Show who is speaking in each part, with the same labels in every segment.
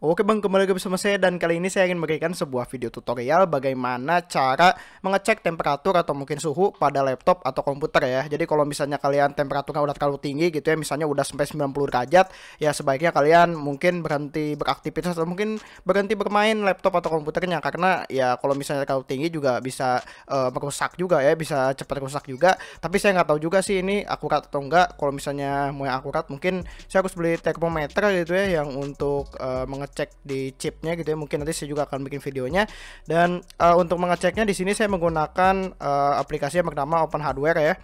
Speaker 1: Oke bang, kembali lagi bersama saya dan kali ini saya ingin memberikan sebuah video tutorial bagaimana cara mengecek temperatur atau mungkin suhu pada laptop atau komputer ya. Jadi kalau misalnya kalian temperaturnya udah terlalu tinggi gitu ya, misalnya udah sampai 90 derajat, ya sebaiknya kalian mungkin berhenti beraktivitas atau mungkin berhenti bermain laptop atau komputernya karena ya kalau misalnya terlalu tinggi juga bisa uh, merusak juga ya, bisa cepat rusak juga. Tapi saya nggak tahu juga sih ini akurat atau enggak. Kalau misalnya mau yang akurat mungkin saya harus beli termometer gitu ya yang untuk uh, mengecek cek di chipnya gitu ya mungkin nanti saya juga akan bikin videonya dan uh, untuk mengeceknya di sini saya menggunakan uh, aplikasi yang bernama Open Hardware ya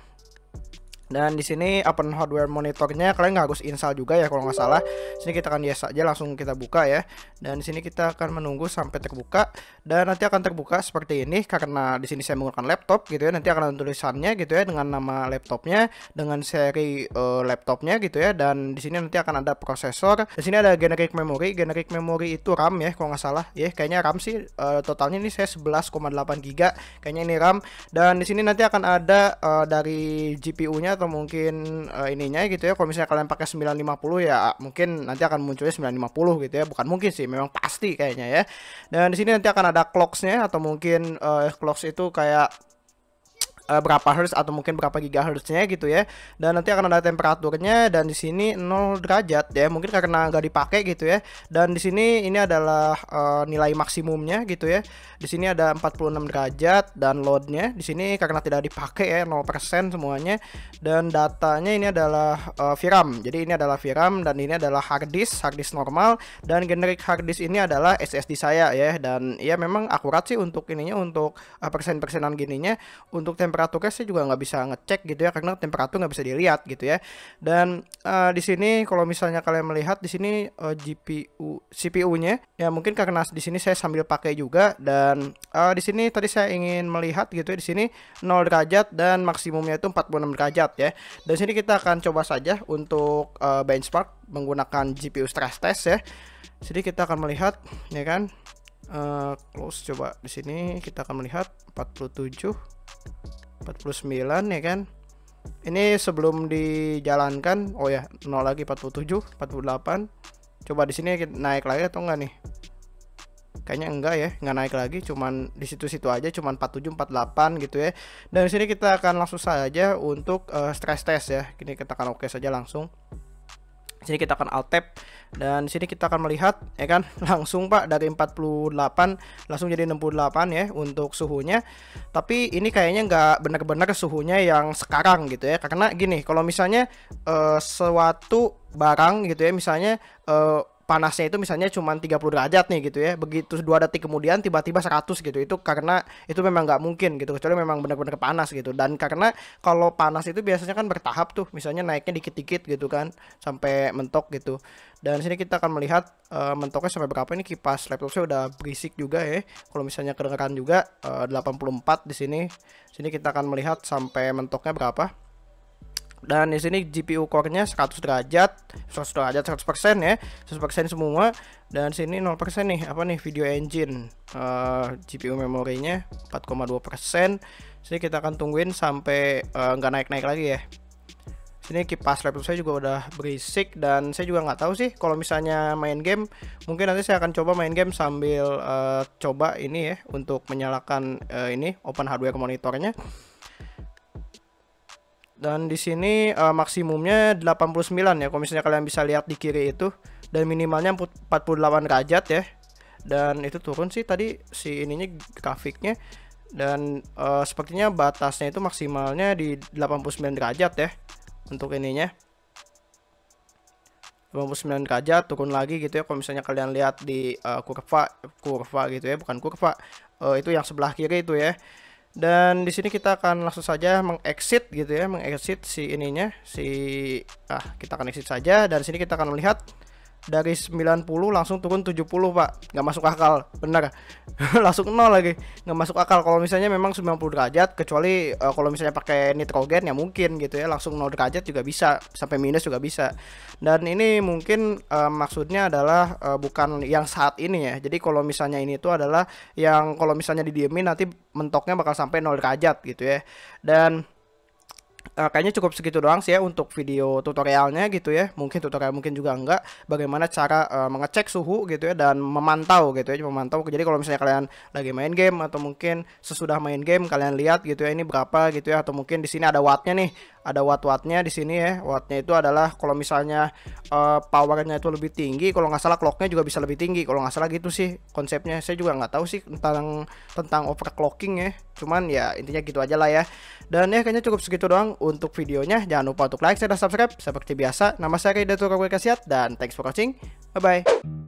Speaker 1: dan di sini open hardware monitornya kalian nggak harus install juga ya kalau nggak salah. Sini kita akan biasa aja langsung kita buka ya. Dan di sini kita akan menunggu sampai terbuka dan nanti akan terbuka seperti ini karena di sini saya menggunakan laptop gitu ya. Nanti akan ada tulisannya gitu ya dengan nama laptopnya, dengan seri uh, laptopnya gitu ya. Dan di sini nanti akan ada prosesor. Di sini ada generic memory. Generic memory itu RAM ya kalau nggak salah. Ya kayaknya RAM sih uh, totalnya ini saya 11,8 giga. Kayaknya ini RAM. Dan di sini nanti akan ada uh, dari GPU-nya atau mungkin uh, ininya gitu ya kalau misalnya kalian pakai 950 ya mungkin nanti akan munculnya 950 gitu ya bukan mungkin sih memang pasti kayaknya ya dan di sini nanti akan ada clocksnya atau mungkin uh, clocks itu kayak uh, berapa hertz atau mungkin berapa gigahertznya gitu ya dan nanti akan ada temperaturnya dan di sini 0 derajat ya mungkin karena nggak dipakai gitu ya dan di sini ini adalah uh, nilai maksimumnya gitu ya di sini ada 46 derajat dan loadnya di sini karena tidak dipakai ya 0% semuanya dan datanya ini adalah uh, eh, VRAM jadi ini adalah VRAM dan ini adalah hard disk hard disk normal dan generic disk ini adalah SSD saya ya dan ya memang akurat sih untuk ininya untuk uh, persen-persenan gininya untuk temperatur temperaturnya sih juga nggak bisa ngecek gitu ya karena temperatur nggak bisa dilihat gitu ya dan uh, di sini kalau misalnya kalian melihat di sini uh, eh, GPU CPU-nya ya mungkin karena di sini saya sambil pakai juga dan uh, di sini tadi saya ingin melihat gitu ya di sini 0 derajat dan maksimumnya itu 46 derajat ya dan sini kita akan coba saja untuk uh, benchmark menggunakan GPU stress test ya jadi kita akan melihat ya kan uh, close coba di sini kita akan melihat 47 49 ya kan ini sebelum dijalankan oh ya nol lagi 47 48 coba di sini naik lagi atau enggak nih kayaknya enggak ya nggak naik lagi cuman di situ-situ aja cuman 47 48 gitu ya dan di sini kita akan langsung saja untuk uh, stress test ya kini kita akan oke okay saja langsung sini kita akan alt tab dan sini kita akan melihat ya kan langsung Pak dari 48 langsung jadi 68 ya untuk suhunya tapi ini kayaknya nggak benar-benar suhunya yang sekarang gitu ya karena gini kalau misalnya uh, suatu barang gitu ya misalnya uh, panasnya itu misalnya cuma 30 derajat nih gitu ya begitu dua detik kemudian tiba-tiba 100 gitu itu karena itu memang nggak mungkin gitu kecuali memang benar-benar panas gitu dan karena kalau panas itu biasanya kan bertahap tuh misalnya naiknya dikit-dikit gitu kan sampai mentok gitu dan sini kita akan melihat uh, mentoknya sampai berapa ini kipas laptop saya udah berisik juga ya kalau misalnya kedengeran juga eh, uh, 84 di sini sini kita akan melihat sampai mentoknya berapa dan di sini GPU core-nya 100 derajat 100 derajat 100% ya 100% semua dan sini 0% nih apa nih video engine uh, eh, GPU memorinya 4,2% persen. sini kita akan tungguin sampai eh, nggak uh, naik-naik lagi ya sini kipas laptop saya juga udah berisik dan saya juga nggak tahu sih kalau misalnya main game mungkin nanti saya akan coba main game sambil uh, coba ini ya untuk menyalakan uh, ini open hardware monitornya dan di sini uh, maksimumnya 89 ya. Kalau misalnya kalian bisa lihat di kiri itu dan minimalnya 48 derajat ya. Dan itu turun sih tadi si ininya grafiknya dan uh, sepertinya batasnya itu maksimalnya di 89 derajat ya untuk ininya. 89 derajat turun lagi gitu ya kalau misalnya kalian lihat di uh, kurva kurva gitu ya bukan kurva uh, itu yang sebelah kiri itu ya dan di sini kita akan langsung saja mengexit gitu ya mengexit si ininya si ah kita akan exit saja dari sini kita akan melihat dari 90 langsung turun 70 pak nggak masuk akal benar langsung nol lagi nggak masuk akal kalau misalnya memang 90 derajat kecuali uh, kalau misalnya pakai nitrogen ya mungkin gitu ya langsung nol derajat juga bisa sampai minus juga bisa dan ini mungkin uh, maksudnya adalah uh, bukan yang saat ini ya jadi kalau misalnya ini itu adalah yang kalau misalnya didiemin nanti mentoknya bakal sampai nol derajat gitu ya dan uh, kayaknya cukup segitu doang sih ya untuk video tutorialnya gitu ya. Mungkin tutorial mungkin juga enggak bagaimana cara uh, mengecek suhu gitu ya dan memantau gitu ya, memantau. Jadi kalau misalnya kalian lagi main game atau mungkin sesudah main game kalian lihat gitu ya ini berapa gitu ya atau mungkin di sini ada wattnya nih ada watt-wattnya di sini ya. Wattnya itu adalah kalau misalnya uh, powernya itu lebih tinggi, kalau nggak salah clocknya juga bisa lebih tinggi. Kalau nggak salah gitu sih konsepnya. Saya juga nggak tahu sih tentang tentang overclocking ya. Cuman ya intinya gitu aja lah ya. Dan ya kayaknya cukup segitu doang untuk videonya. Jangan lupa untuk like, share, dan subscribe. Seperti biasa, nama saya Rida Tukar Kasiat dan thanks for watching. Bye-bye.